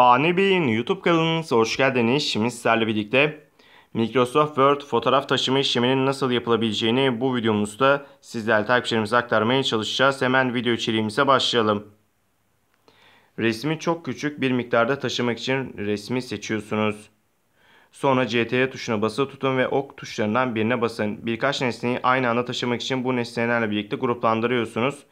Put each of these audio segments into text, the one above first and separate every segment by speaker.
Speaker 1: Fani Bey'in YouTube kanalınıza hoş geldiniz. Şimdi sizlerle birlikte Microsoft Word fotoğraf taşıma işleminin nasıl yapılabileceğini bu videomuzda sizlerle takipçilerimize aktarmaya çalışacağız. Hemen video içeriğimize başlayalım. Resmi çok küçük bir miktarda taşımak için resmi seçiyorsunuz. Sonra CTRL tuşuna basılı tutun ve ok tuşlarından birine basın. Birkaç nesneyi aynı anda taşımak için bu nesnelerle birlikte gruplandırıyorsunuz.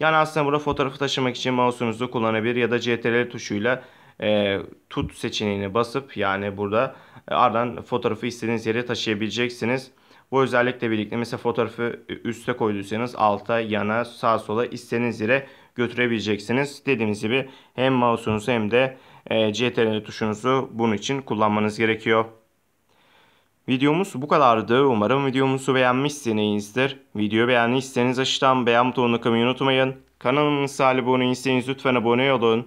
Speaker 1: Yani aslında burada fotoğrafı taşımak için mouse'unuzu kullanabilir ya da CTRL tuşuyla e, tut seçeneğini basıp yani burada e, ardından fotoğrafı istediğiniz yere taşıyabileceksiniz. Bu özellikle birlikte mesela fotoğrafı üste koyduysanız alta, yana, sağ sola istediğiniz yere götürebileceksiniz. Dediğimiz gibi hem mouse'unuzu hem de e, CTRL tuşunuzu bunun için kullanmanız gerekiyor. Videomuz bu kadardı. Umarım videomuzu beğenmişsinizdir. Videoyu beğendiyseniz aşağıdan beğen butonuna kılmayı unutmayın. Kanalımıza abone değilseniz lütfen abone olun.